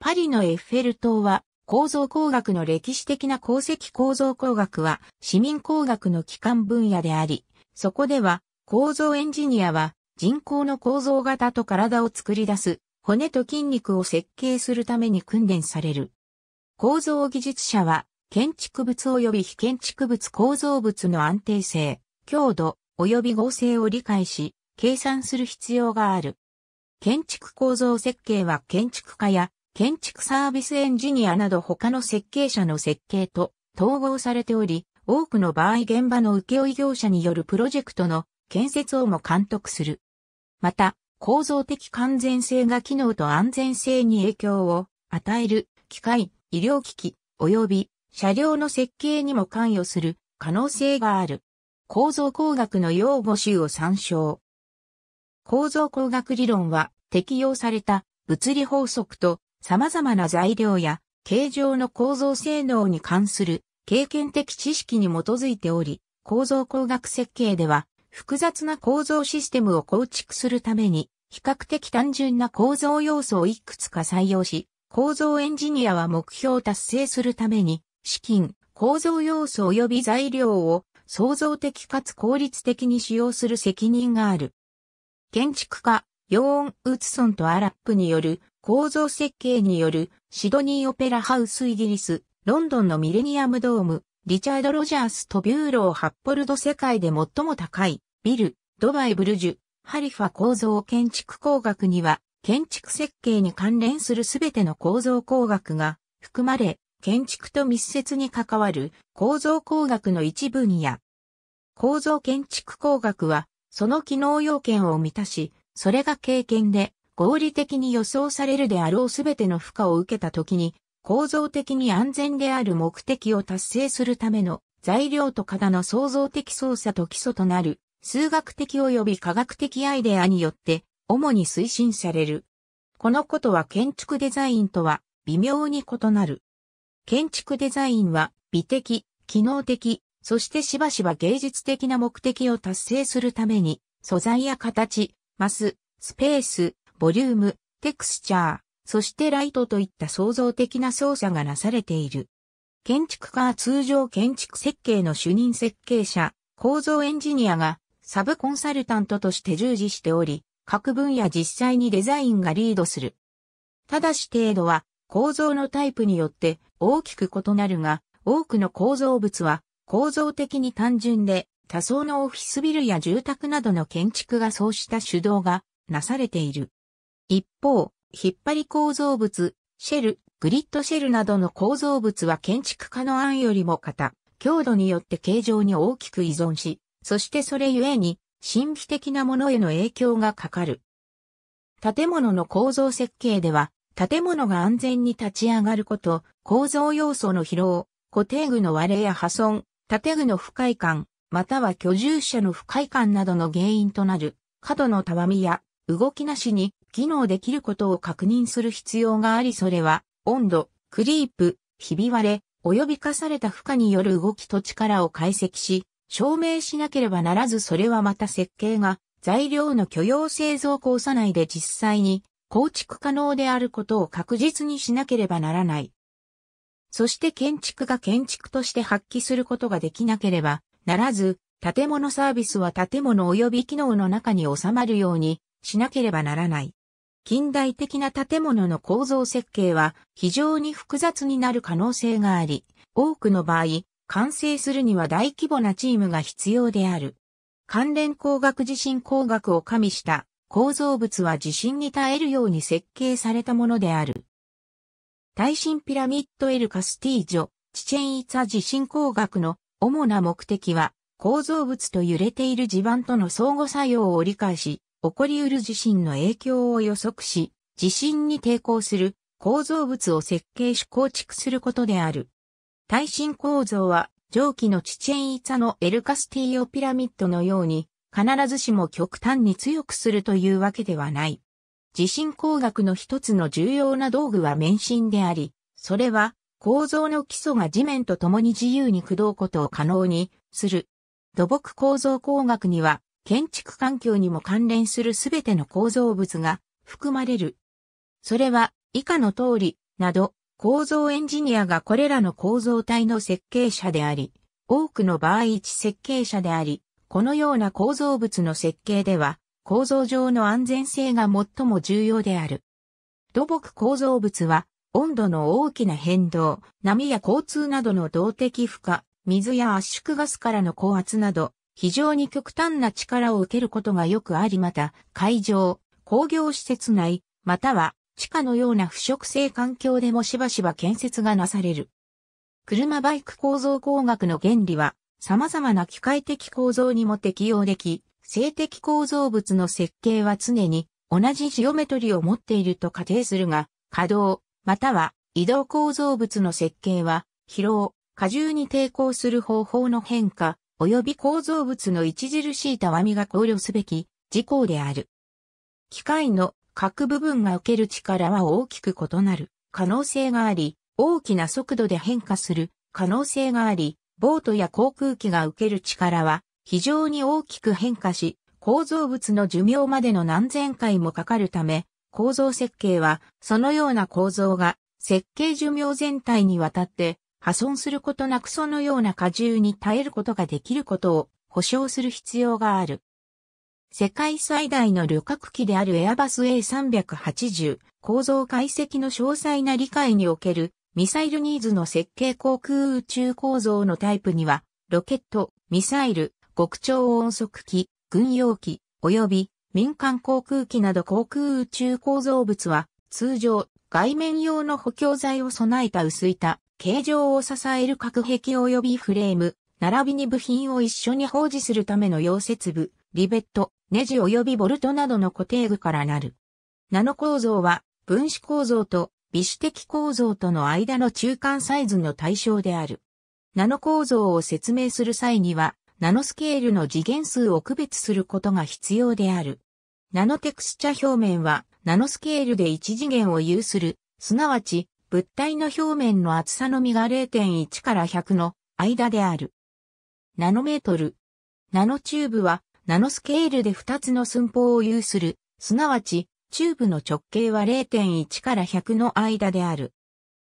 パリのエッフェル塔は、構造工学の歴史的な功績構造工学は、市民工学の基幹分野であり、そこでは、構造エンジニアは、人工の構造型と体を作り出す、骨と筋肉を設計するために訓練される。構造技術者は、建築物及び非建築物構造物の安定性、強度及び合成を理解し、計算する必要がある。建築構造設計は建築家や建築サービスエンジニアなど他の設計者の設計と統合されており、多くの場合現場の請負業者によるプロジェクトの建設をも監督する。また、構造的完全性が機能と安全性に影響を与える機械、医療機器、及び車両の設計にも関与する可能性がある。構造工学の用語集を参照。構造工学理論は適用された物理法則と様々な材料や形状の構造性能に関する経験的知識に基づいており、構造工学設計では複雑な構造システムを構築するために比較的単純な構造要素をいくつか採用し、構造エンジニアは目標を達成するために資金、構造要素及び材料を創造的かつ効率的に使用する責任がある。建築家、ヨーン・ウツソンとアラップによる構造設計によるシドニーオペラハウスイギリス、ロンドンのミレニアムドーム、リチャード・ロジャースとビューロー・ハッポルド世界で最も高いビル、ドバイ・ブルジュ、ハリファ構造建築工学には建築設計に関連するすべての構造工学が含まれ、建築と密接に関わる構造工学の一分野。構造建築工学は、その機能要件を満たし、それが経験で、合理的に予想されるであろうすべての負荷を受けた時に、構造的に安全である目的を達成するための材料と型の創造的操作と基礎となる数学的及び科学的アイデアによって主に推進される。このことは建築デザインとは微妙に異なる。建築デザインは美的、機能的、そしてしばしば芸術的な目的を達成するために素材や形、マス、スペース、ボリューム、テクスチャー、そしてライトといった創造的な操作がなされている。建築家は通常建築設計の主任設計者、構造エンジニアがサブコンサルタントとして従事しており、各分野実際にデザインがリードする。ただし程度は構造のタイプによって大きく異なるが、多くの構造物は構造的に単純で多層のオフィスビルや住宅などの建築がそうした主導がなされている。一方、引っ張り構造物、シェル、グリッドシェルなどの構造物は建築家の案よりも型、強度によって形状に大きく依存し、そしてそれゆえに神秘的なものへの影響がかかる。建物の構造設計では、建物が安全に立ち上がること、構造要素の疲労、固定具の割れや破損、建具の不快感、または居住者の不快感などの原因となる、過度のたわみや動きなしに機能できることを確認する必要がありそれは、温度、クリープ、ひび割れ、及びかされた負荷による動きと力を解析し、証明しなければならずそれはまた設計が材料の許容製造交差内で実際に構築可能であることを確実にしなければならない。そして建築が建築として発揮することができなければならず、建物サービスは建物及び機能の中に収まるようにしなければならない。近代的な建物の構造設計は非常に複雑になる可能性があり、多くの場合、完成するには大規模なチームが必要である。関連工学地震工学を加味した構造物は地震に耐えるように設計されたものである。耐震ピラミッドエル・カスティージョ、チチェンイツァ地震工学の主な目的は、構造物と揺れている地盤との相互作用を理解し、起こり得る地震の影響を予測し、地震に抵抗する構造物を設計し構築することである。耐震構造は、上記のチチェンイツァのエルカスティーオピラミッドのように、必ずしも極端に強くするというわけではない。地震工学の一つの重要な道具は免震であり、それは構造の基礎が地面と共に自由に駆動ことを可能にする。土木構造工学には建築環境にも関連するすべての構造物が含まれる。それは以下の通りなど構造エンジニアがこれらの構造体の設計者であり、多くの場合一設計者であり、このような構造物の設計では構造上の安全性が最も重要である。土木構造物は温度の大きな変動、波や交通などの動的負荷、水や圧縮ガスからの高圧など、非常に極端な力を受けることがよくありまた、会場、工業施設内、または地下のような腐食性環境でもしばしば建設がなされる。車バイク構造工学の原理は、様々な機械的構造にも適用でき、性的構造物の設計は常に同じジオメトリを持っていると仮定するが、稼働、または移動構造物の設計は、疲労、荷重に抵抗する方法の変化、及び構造物の著しいたわみが考慮すべき事項である。機械の各部分が受ける力は大きく異なる可能性があり、大きな速度で変化する可能性があり、ボートや航空機が受ける力は非常に大きく変化し、構造物の寿命までの何千回もかかるため、構造設計は、そのような構造が、設計寿命全体にわたって、破損することなくそのような荷重に耐えることができることを保証する必要がある。世界最大の旅客機であるエアバス A380 構造解析の詳細な理解におけるミサイルニーズの設計航空宇宙構造のタイプにはロケット、ミサイル、極超音速機、軍用機、及び民間航空機など航空宇宙構造物は、通常、外面用の補強材を備えた薄板、形状を支える隔壁及びフレーム、並びに部品を一緒に保持するための溶接部、リベット、ネジ及びボルトなどの固定具からなる。ナノ構造は、分子構造と微子的構造との間の中間サイズの対象である。ナノ構造を説明する際には、ナノスケールの次元数を区別することが必要である。ナノテクスチャ表面は、ナノスケールで1次元を有する、すなわち、物体の表面の厚さのみが0.1から100の間である。ナノメートル。ナノチューブは、ナノスケールで2つの寸法を有する、すなわち、チューブの直径は0.1から100の間である。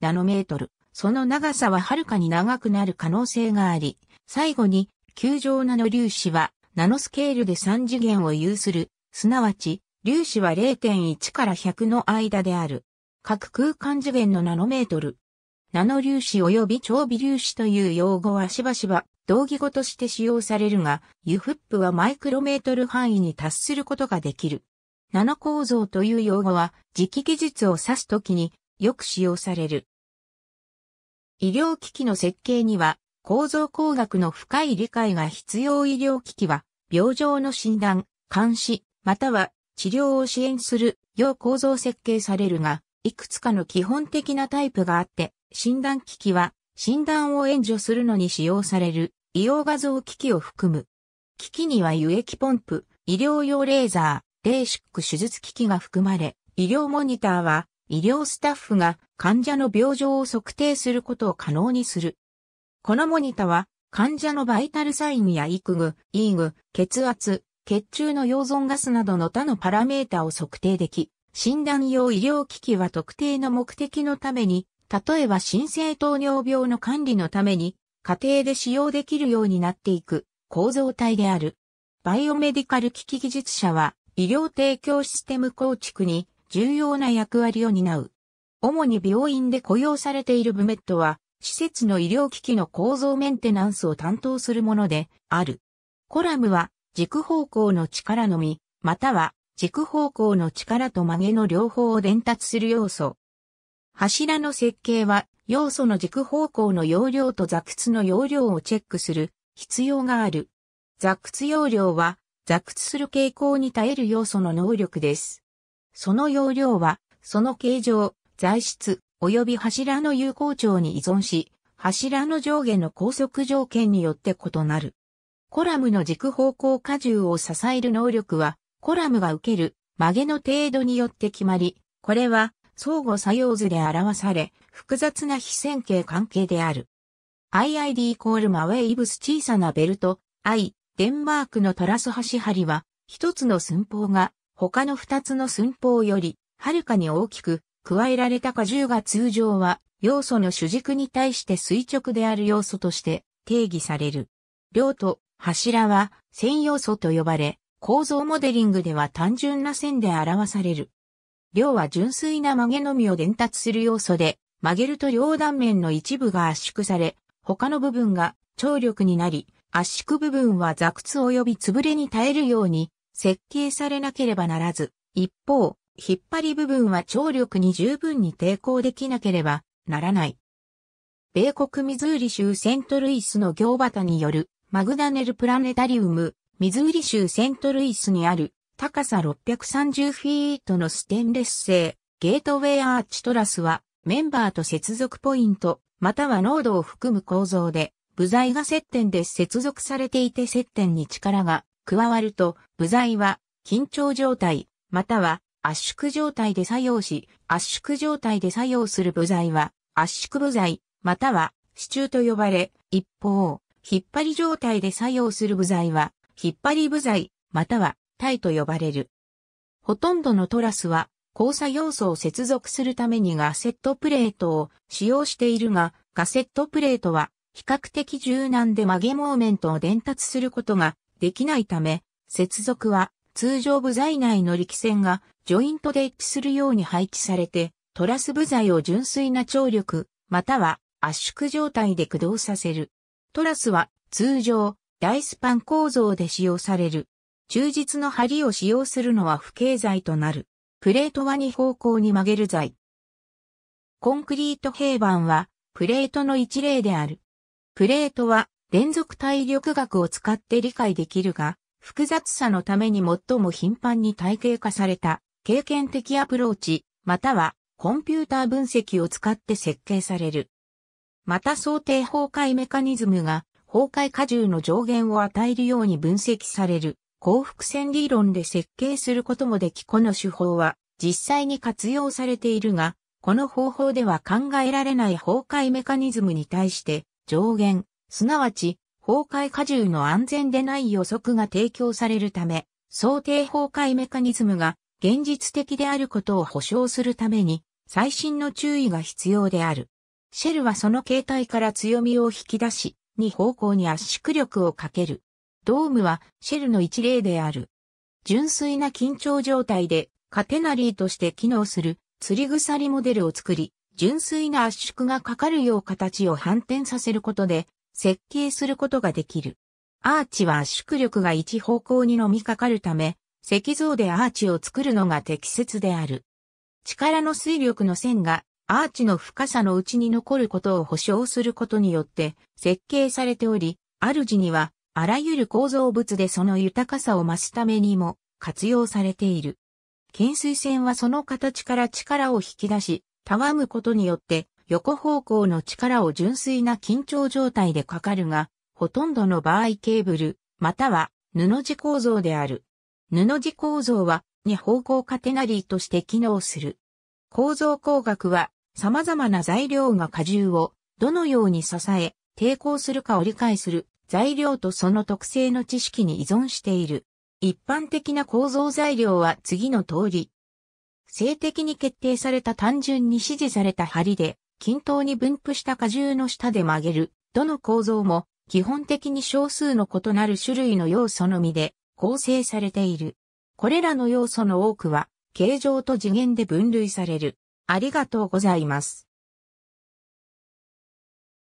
ナノメートル。その長さははるかに長くなる可能性があり、最後に球状ナノ粒子は、ナノスケールで3次元を有する、すなわち、粒子は0.1から100の間である。各空間次元のナノメートル。ナノ粒子及び超微粒子という用語はしばしば同義語として使用されるが、ユフップはマイクロメートル範囲に達することができる。ナノ構造という用語は、磁気技術を指すときによく使用される。医療機器の設計には、構造工学の深い理解が必要医療機器は、病状の診断、監視、または治療を支援するよう構造設計されるが、いくつかの基本的なタイプがあって、診断機器は診断を援助するのに使用される医療画像機器を含む。機器には輸液ポンプ、医療用レーザー、レーシック手術機器が含まれ、医療モニターは医療スタッフが患者の病状を測定することを可能にする。このモニタは、患者のバイタルサインや育具、イーグ、血圧、血中の溶存ガスなどの他のパラメータを測定でき、診断用医療機器は特定の目的のために、例えば新生糖尿病の管理のために、家庭で使用できるようになっていく構造体である。バイオメディカル機器技術者は、医療提供システム構築に重要な役割を担う。主に病院で雇用されているブメットは、施設の医療機器の構造メンテナンスを担当するものである。コラムは軸方向の力のみ、または軸方向の力と曲げの両方を伝達する要素。柱の設計は要素の軸方向の容量と座屈の容量をチェックする必要がある。座屈容量は座屈する傾向に耐える要素の能力です。その容量は、その形状、材質、及び柱の有効長に依存し、柱の上下の高速条件によって異なる。コラムの軸方向荷重を支える能力は、コラムが受ける曲げの程度によって決まり、これは相互作用図で表され、複雑な非線形関係である。IID イコールマウェイブス小さなベルト、I、デンマークのトラス端張りは、一つの寸法が他の二つの寸法より、はるかに大きく、加えられた荷重が通常は要素の主軸に対して垂直である要素として定義される。量と柱は線要素と呼ばれ、構造モデリングでは単純な線で表される。量は純粋な曲げのみを伝達する要素で、曲げると両断面の一部が圧縮され、他の部分が張力になり、圧縮部分は雑屈及び潰れに耐えるように設計されなければならず、一方、引っ張り部分は張力に十分に抵抗できなければならない。米国ミズーリ州セントルイスの行端によるマグダネルプラネタリウム、ミズーリ州セントルイスにある高さ630フィートのステンレス製ゲートウェイアーチトラスはメンバーと接続ポイントまたは濃度を含む構造で部材が接点で接続されていて接点に力が加わると部材は緊張状態または圧縮状態で作用し、圧縮状態で作用する部材は、圧縮部材、または、支柱と呼ばれ、一方、引っ張り状態で作用する部材は、引っ張り部材、または、体と呼ばれる。ほとんどのトラスは、交差要素を接続するためにガセットプレートを使用しているが、ガセットプレートは、比較的柔軟で曲げモーメントを伝達することができないため、接続は通常部材内の力線がジョイントで一致するように配置されて、トラス部材を純粋な張力、または圧縮状態で駆動させる。トラスは通常、大スパン構造で使用される。忠実の針を使用するのは不経材となる。プレートは2方向に曲げる材。コンクリート平板はプレートの一例である。プレートは連続体力学を使って理解できるが、複雑さのために最も頻繁に体系化された経験的アプローチ、またはコンピューター分析を使って設計される。また想定崩壊メカニズムが崩壊荷重の上限を与えるように分析される幸福線理論で設計することもできこの手法は実際に活用されているが、この方法では考えられない崩壊メカニズムに対して上限、すなわち崩壊荷重の安全でない予測が提供されるため、想定崩壊メカニズムが現実的であることを保証するために、最新の注意が必要である。シェルはその形態から強みを引き出し、2方向に圧縮力をかける。ドームはシェルの一例である。純粋な緊張状態でカテナリーとして機能する釣り鎖モデルを作り、純粋な圧縮がかかるよう形を反転させることで設計することができる。アーチは圧縮力が一方向にのみかかるため、石像でアーチを作るのが適切である。力の水力の線がアーチの深さのうちに残ることを保証することによって設計されており、主にはあらゆる構造物でその豊かさを増すためにも活用されている。懸垂線はその形から力を引き出し、たわむことによって横方向の力を純粋な緊張状態でかかるが、ほとんどの場合ケーブル、または布地構造である。布地構造は2方向カテナリーとして機能する。構造工学は様々な材料が荷重をどのように支え抵抗するかを理解する材料とその特性の知識に依存している。一般的な構造材料は次の通り。性的に決定された単純に指示された針で均等に分布した荷重の下で曲げる、どの構造も基本的に少数の異なる種類の要素のみで構成されている。これらの要素の多くは形状と次元で分類される。ありがとうございます。